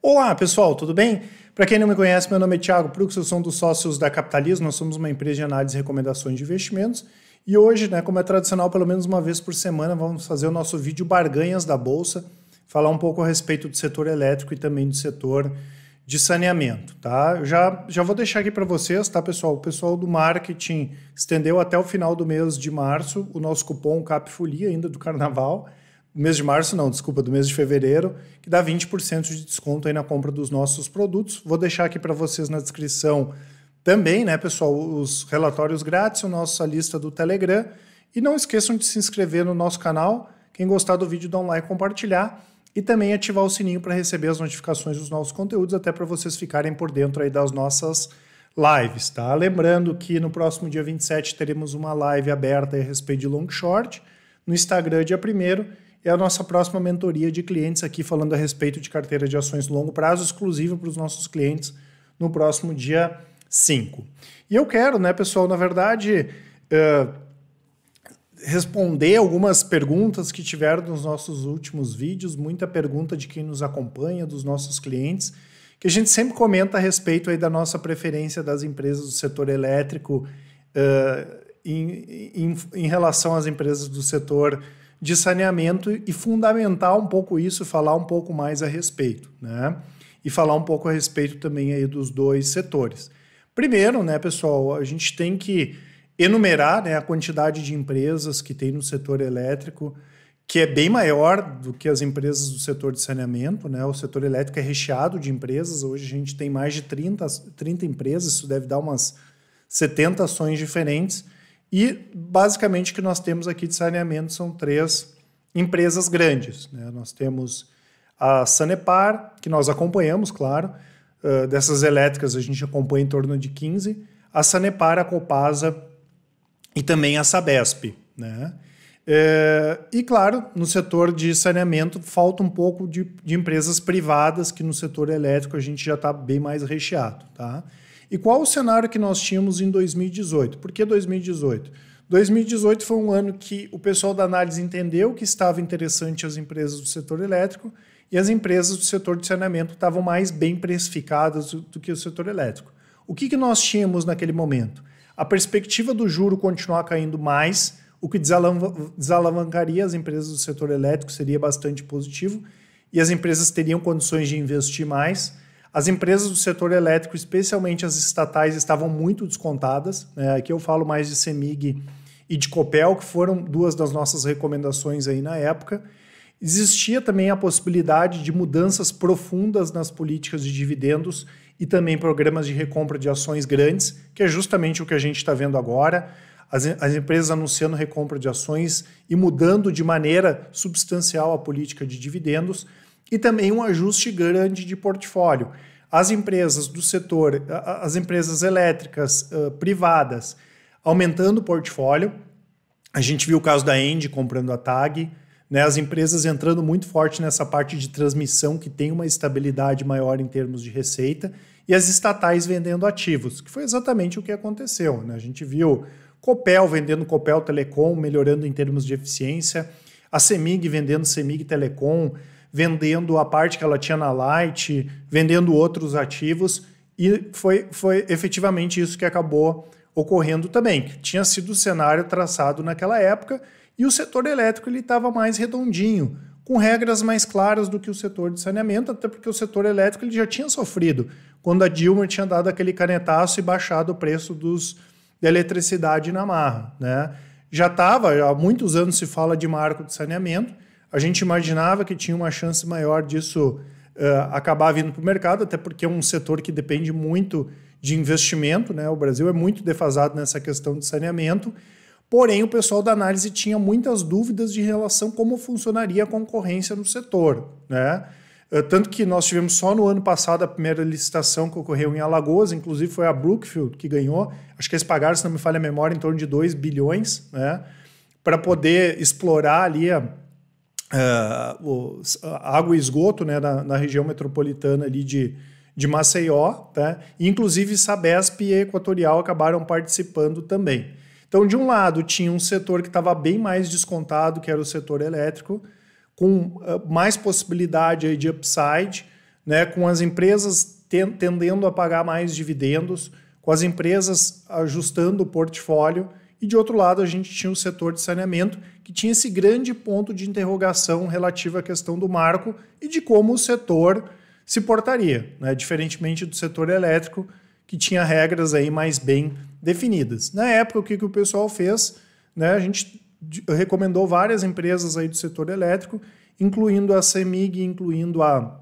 Olá, pessoal, tudo bem? Para quem não me conhece, meu nome é Thiago Prux, eu sou um dos sócios da Capitalismo, nós somos uma empresa de análise e recomendações de investimentos. E hoje, né, como é tradicional, pelo menos uma vez por semana, vamos fazer o nosso vídeo Barganhas da Bolsa, falar um pouco a respeito do setor elétrico e também do setor de saneamento, tá? Já, já vou deixar aqui para vocês, tá, pessoal? O pessoal do marketing estendeu até o final do mês de março o nosso cupom CAPFOLIA ainda do Carnaval do mês de março, não, desculpa, do mês de fevereiro, que dá 20% de desconto aí na compra dos nossos produtos. Vou deixar aqui para vocês na descrição também, né, pessoal, os relatórios grátis, a nossa lista do Telegram. E não esqueçam de se inscrever no nosso canal. Quem gostar do vídeo, dá um like, compartilhar e também ativar o sininho para receber as notificações dos nossos conteúdos, até para vocês ficarem por dentro aí das nossas lives, tá? Lembrando que no próximo dia 27 teremos uma live aberta a respeito de long short no Instagram dia 1 é a nossa próxima mentoria de clientes aqui falando a respeito de carteira de ações longo prazo exclusiva para os nossos clientes no próximo dia 5. E eu quero, né, pessoal, na verdade, uh, responder algumas perguntas que tiveram nos nossos últimos vídeos, muita pergunta de quem nos acompanha, dos nossos clientes, que a gente sempre comenta a respeito aí da nossa preferência das empresas do setor elétrico uh, em, em, em relação às empresas do setor de saneamento e fundamentar um pouco isso, falar um pouco mais a respeito, né? E falar um pouco a respeito também aí dos dois setores. Primeiro, né, pessoal, a gente tem que enumerar né, a quantidade de empresas que tem no setor elétrico, que é bem maior do que as empresas do setor de saneamento. Né? O setor elétrico é recheado de empresas, hoje a gente tem mais de 30, 30 empresas, isso deve dar umas 70 ações diferentes. E basicamente o que nós temos aqui de saneamento são três empresas grandes. Né? Nós temos a Sanepar, que nós acompanhamos, claro, uh, dessas elétricas a gente acompanha em torno de 15, a Sanepar, a Copasa e também a Sabesp. Né? É, e claro, no setor de saneamento falta um pouco de, de empresas privadas, que no setor elétrico a gente já está bem mais recheado. Tá? E qual o cenário que nós tínhamos em 2018? Por que 2018? 2018 foi um ano que o pessoal da análise entendeu que estava interessante as empresas do setor elétrico e as empresas do setor de saneamento estavam mais bem precificadas do que o setor elétrico. O que, que nós tínhamos naquele momento? A perspectiva do juro continuar caindo mais, o que desalavancaria as empresas do setor elétrico seria bastante positivo e as empresas teriam condições de investir mais as empresas do setor elétrico, especialmente as estatais, estavam muito descontadas. Né? Aqui eu falo mais de CEMIG e de Copel, que foram duas das nossas recomendações aí na época. Existia também a possibilidade de mudanças profundas nas políticas de dividendos e também programas de recompra de ações grandes, que é justamente o que a gente está vendo agora. As, as, empresas anunciando recompra de ações e mudando de maneira substancial a política de dividendos e também um ajuste grande de portfólio. As empresas do setor, as empresas elétricas uh, privadas, aumentando o portfólio. A gente viu o caso da Engie comprando a TAG, né? as empresas entrando muito forte nessa parte de transmissão, que tem uma estabilidade maior em termos de receita, e as estatais vendendo ativos, que foi exatamente o que aconteceu. Né? A gente viu Copel vendendo Copel Telecom, melhorando em termos de eficiência, a Semig vendendo Semig Telecom vendendo a parte que ela tinha na Light, vendendo outros ativos, e foi, foi efetivamente isso que acabou ocorrendo também, tinha sido o cenário traçado naquela época, e o setor elétrico ele estava mais redondinho, com regras mais claras do que o setor de saneamento, até porque o setor elétrico ele já tinha sofrido quando a Dilma tinha dado aquele canetaço e baixado o preço dos, da eletricidade na marra. Né? Já estava, há muitos anos se fala de marco de saneamento, a gente imaginava que tinha uma chance maior disso uh, acabar vindo para o mercado, até porque é um setor que depende muito de investimento, né? O Brasil é muito defasado nessa questão de saneamento. Porém, o pessoal da análise tinha muitas dúvidas de relação como funcionaria a concorrência no setor, né? Eh, tanto que nós tivemos só no ano passado a primeira licitação que ocorreu em Alagoas, inclusive foi a Brookfield que ganhou. Acho que eles pagaram, se não me falha a memória, em torno de 2 bilhões, né? Para poder explorar ali a, uh, água e esgoto né, na, na, região metropolitana ali de, de Maceió, tá? inclusive Sabesp e Equatorial acabaram participando também. Então, de um lado, tinha um setor que estava bem mais descontado, que era o setor elétrico, com ah, mais possibilidade de upside, né, com as empresas tendendo a pagar mais dividendos, com as empresas ajustando o portfólio, e de outro lado, a gente tinha o setor de saneamento, que tinha esse grande ponto de interrogação relativo à questão do marco e de como o setor se portaria, né? diferentemente do setor elétrico, que tinha regras aí mais bem definidas. Na época, o que, que o pessoal fez? Né? A gente recomendou várias empresas aí do setor elétrico, incluindo a CEMIG, incluindo a,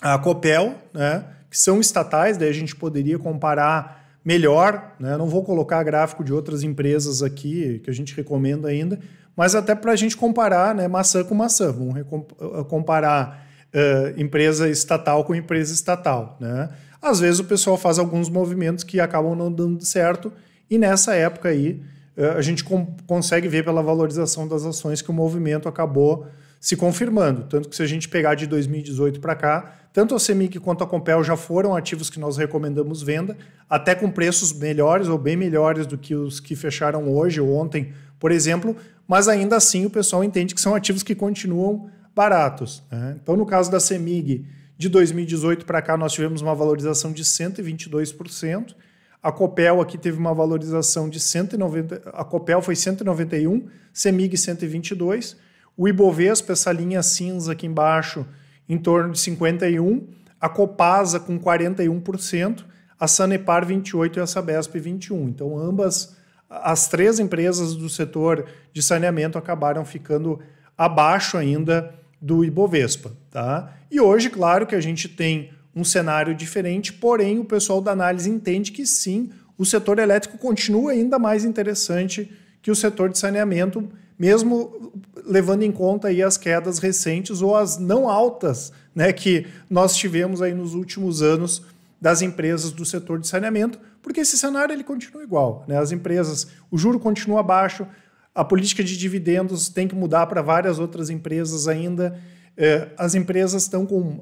a Copel, né? que são estatais, daí a gente poderia comparar melhor, né? não vou colocar gráfico de outras empresas aqui que a gente recomenda ainda, mas até para a gente comparar né, maçã com maçã. Vamos ah, comparar uh, empresa estatal com empresa estatal. Né? Às vezes o pessoal faz alguns movimentos que acabam não dando certo, e nessa época aí uh, a gente consegue ver pela valorização das ações que o movimento acabou se confirmando. Tanto que se a gente pegar de 2018 para cá, tanto a CEMIG quanto a Compel já foram ativos que nós recomendamos venda, até com preços melhores ou bem melhores do que os que fecharam hoje ou ontem, por exemplo, mas ainda assim o pessoal entende que são ativos que continuam baratos. Né? Então, no caso da Semig, de 2018 para cá, nós tivemos uma valorização de 122%. A Copel aqui teve uma valorização de 190, a Copel foi 191, Semig 122 o Ibovespa, essa linha cinza aqui embaixo, em torno de 51%, a Copasa com 41%, a Sanepar 28% e a Sabesp 21%. Então, ambas, as três empresas do setor de saneamento acabaram ficando abaixo ainda do Ibovespa. Tá? E hoje, claro que a gente tem um cenário diferente, porém o pessoal da análise entende que sim, o setor elétrico continua ainda mais interessante que o setor de saneamento, mesmo levando em conta aí as quedas recentes ou as não altas né, que nós tivemos aí nos últimos anos das empresas do setor de saneamento, porque esse cenário ele continua igual. Né? As empresas, o juro continua baixo, a política de dividendos tem que mudar para várias outras empresas ainda. É, as empresas estão com,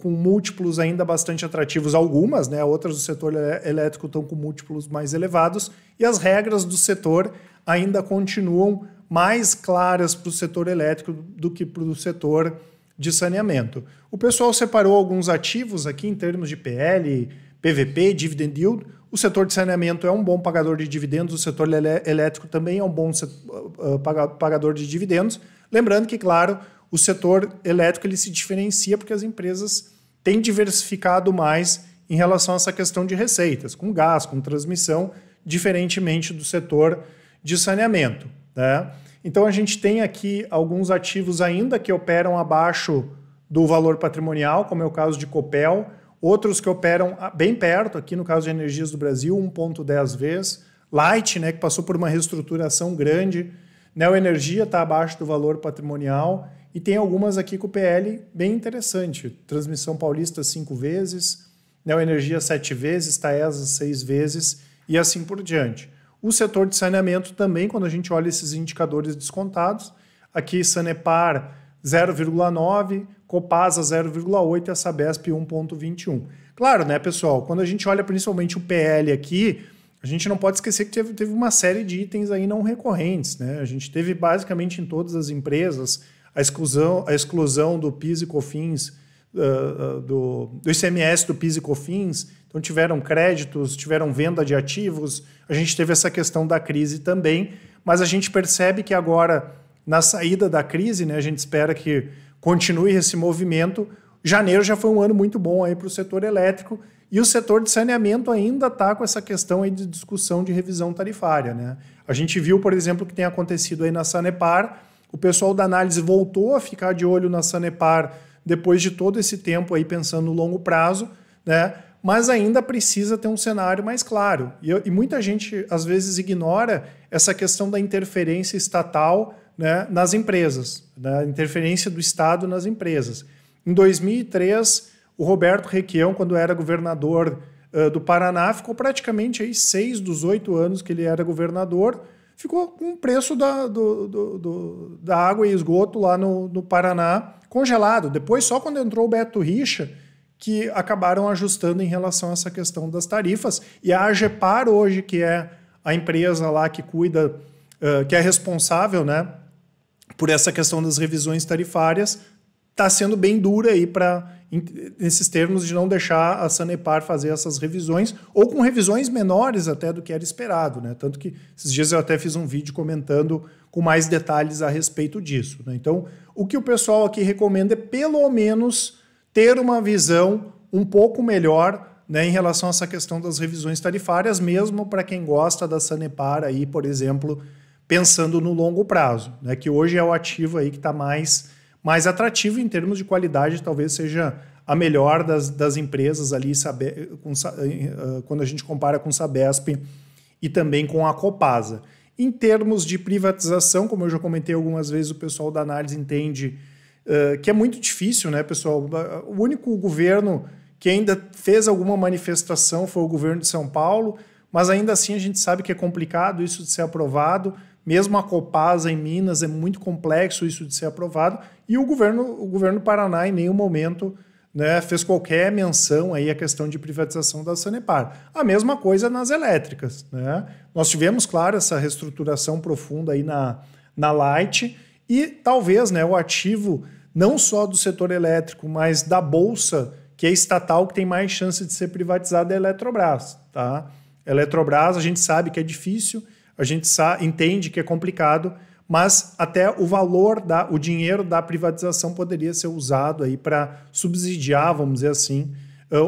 com múltiplos ainda bastante atrativos, algumas, né? outras do setor elétrico estão com múltiplos mais elevados, e as regras do setor ainda continuam mais claras para o setor elétrico do que para o setor de saneamento. O pessoal separou alguns ativos aqui em termos de PL, PVP, dividend yield. O setor de saneamento é um bom pagador de dividendos, o setor elétrico também é um bom ah, ah, pagador de dividendos. Lembrando que, claro, o setor elétrico ele se diferencia porque as empresas têm diversificado mais em relação a essa questão de receitas, com gás, com transmissão, diferentemente do setor de saneamento. Né? Então a gente tem aqui alguns ativos ainda que operam abaixo do valor patrimonial, como é o caso de Copel, outros que operam bem perto, aqui no caso de Energias do Brasil, 1,10 vezes, Light, né, que passou por uma reestruturação grande, Neo Energia está abaixo do valor patrimonial e tem algumas aqui com o PL bem interessante. Transmissão Paulista cinco vezes, Neo Energia sete vezes, Taesa seis vezes e assim por diante. O setor de saneamento também, quando a gente olha esses indicadores descontados, aqui Sanepar 0,9, Copasa 0,8 e a Sabesp 1,21. Claro, né, pessoal? Quando a gente olha principalmente o PL aqui, a gente não pode esquecer que teve, teve uma série de itens aí não recorrentes, né? A gente teve basicamente em todas as empresas a exclusão, a exclusão do PIS e COFINS ah, ah, do, do ICMS, do PIS e COFINS, então tiveram créditos, tiveram venda de ativos, a gente teve essa questão da crise também, mas a gente percebe que agora, na saída da crise, né, a gente espera que continue esse movimento. Janeiro já foi um ano muito bom aí para o setor elétrico e o setor de saneamento ainda está com essa questão aí de discussão de revisão tarifária. Né? A gente viu, por exemplo, o que tem acontecido aí na Sanepar, o pessoal da análise voltou a ficar de olho na Sanepar depois de todo esse tempo aí pensando no longo prazo, né? Mas ainda precisa ter um cenário mais claro. E, e muita gente às vezes ignora essa questão da interferência estatal né, nas empresas, da né? interferência do Estado nas empresas. Em 2003, o Roberto Requião, quando era governador uh, do Paraná, ficou praticamente aí seis dos oito anos que ele era governador, ficou com o preço da, do, do, do, da água e esgoto lá no, no Paraná congelado. Depois, só quando entrou o Beto Richa, que acabaram ajustando em relação a essa questão das tarifas. E a AGEPAR hoje, que é a empresa lá que cuida, uh, que é responsável né, por essa questão das revisões tarifárias, está sendo bem dura aí para nesses termos de não deixar a Sanepar fazer essas revisões, ou com revisões menores até do que era esperado. Né? Tanto que esses dias eu até fiz um vídeo comentando com mais detalhes a respeito disso. Né? Então, o que o pessoal aqui recomenda é, pelo menos, ter uma visão um pouco melhor né, em relação a essa questão das revisões tarifárias, mesmo para quem gosta da Sanepar, aí, por exemplo, pensando no longo prazo, né, que hoje é o ativo aí que está mais mais atrativo em termos de qualidade, talvez seja a melhor das, das empresas ali, com, eh, eh, quando a gente compara com Sabesp e também com a Copasa. Em termos de privatização, como eu já comentei algumas vezes, o pessoal da análise entende uh, que é muito difícil, né, pessoal? O único governo que ainda fez alguma manifestação foi o governo de São Paulo, mas ainda assim a gente sabe que é complicado isso de ser aprovado. Mesmo a Copasa em Minas é muito complexo isso de ser aprovado e o governo, o governo do Paraná em nenhum momento né, fez qualquer menção aí à questão de privatização da Sanepar. A mesma coisa nas elétricas. Né? Nós tivemos, claro, essa reestruturação profunda aí na, na Light e talvez né, o ativo não só do setor elétrico, mas da Bolsa, que é estatal, que tem mais chance de ser privatizada é a Eletrobras. Tá? A Eletrobras, a gente sabe que é difícil, a gente entende que é complicado, mas até o valor, da, o dinheiro da privatização poderia ser usado aí para subsidiar, vamos dizer assim,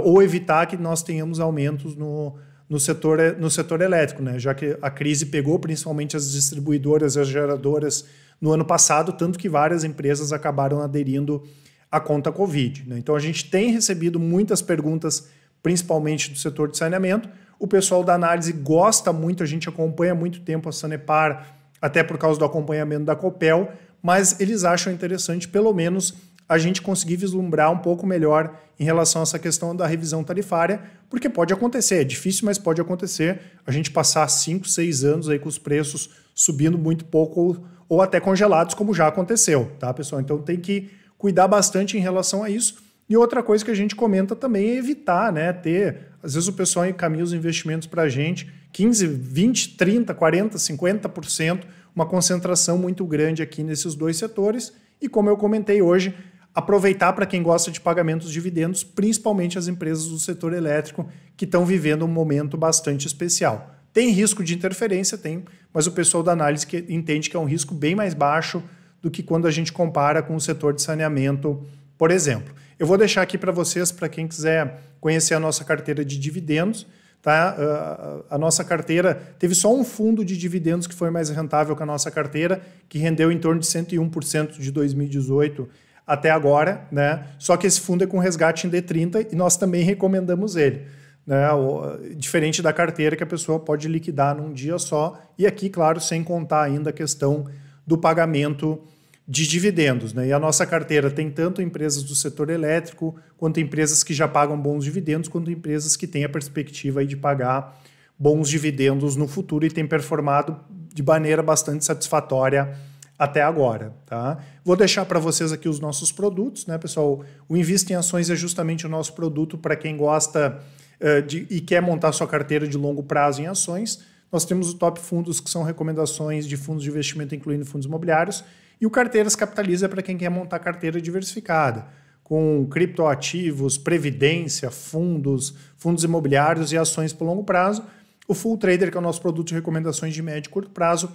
ou evitar que nós tenhamos aumentos no, no, setor, no setor elétrico, né? já que a crise pegou principalmente as distribuidoras, as geradoras no ano passado, tanto que várias empresas acabaram aderindo à conta Covid. Né? Então a gente tem recebido muitas perguntas, principalmente do setor de saneamento, o pessoal da análise gosta muito, a gente acompanha muito tempo a Sanepar, até por causa do acompanhamento da Copel, mas eles acham interessante, pelo menos, a gente conseguir vislumbrar um pouco melhor em relação a essa questão da revisão tarifária, porque pode acontecer, é difícil, mas pode acontecer a gente passar 5, 6 anos aí com os preços subindo muito pouco ou, ou até congelados, como já aconteceu, tá, pessoal? Então tem que cuidar bastante em relação a isso. E outra coisa que a gente comenta também é evitar, né, ter às vezes o pessoal encaminha os investimentos para a gente, 15, 20, 30, 40, 50%, uma concentração muito grande aqui nesses dois setores. E como eu comentei hoje, aproveitar para quem gosta de pagamentos de dividendos, principalmente as empresas do setor elétrico, que estão vivendo um momento bastante especial. Tem risco de interferência, tem, mas o pessoal da análise que entende que é um risco bem mais baixo do que quando a gente compara com o setor de saneamento, por exemplo. Eu vou deixar aqui para vocês, para quem quiser conhecer a nossa carteira de dividendos. Tá? A, ah, ah, a, nossa carteira teve só um fundo de dividendos que foi mais rentável que a nossa carteira, que rendeu em torno de 101% de 2018 até agora, né? Só que esse fundo é com resgate em D30 e nós também recomendamos ele. Né? O, diferente da carteira que a pessoa pode liquidar num dia só, e aqui, claro, sem contar ainda a questão do pagamento de dividendos. Né? E a nossa carteira tem tanto empresas do setor elétrico, quanto empresas que já pagam bons dividendos, quanto empresas que têm a perspectiva de pagar bons dividendos no futuro e têm performado de maneira bastante satisfatória até agora. Tá? Vou deixar para vocês aqui os nossos produtos, né, pessoal? O Invista em Ações é justamente o nosso produto para quem gosta uh, de, e quer montar sua carteira de longo prazo em ações. Nós temos o Top Fundos, que são recomendações de fundos de investimento, incluindo fundos imobiliários, e o Carteiras Capitaliza é para quem quer montar carteira diversificada, com criptoativos, previdência, fundos, fundos imobiliários e ações por longo prazo. O Full Trader, que é o nosso produto de recomendações de médio e curto prazo,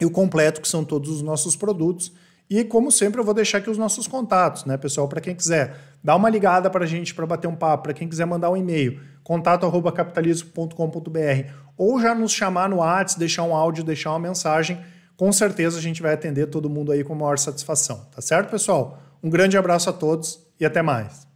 e o completo, que são todos os nossos produtos. E como sempre, eu vou deixar aqui os nossos contatos, né, pessoal? Para quem quiser dar uma ligada para a gente para bater um papo, para quem quiser mandar um e-mail, contato@capitalismo.com.br ou já nos chamar no whatsapp deixar um áudio, deixar uma mensagem com certeza a gente vai atender todo mundo aí com maior satisfação. Tá certo, pessoal? Um grande abraço a todos e até mais.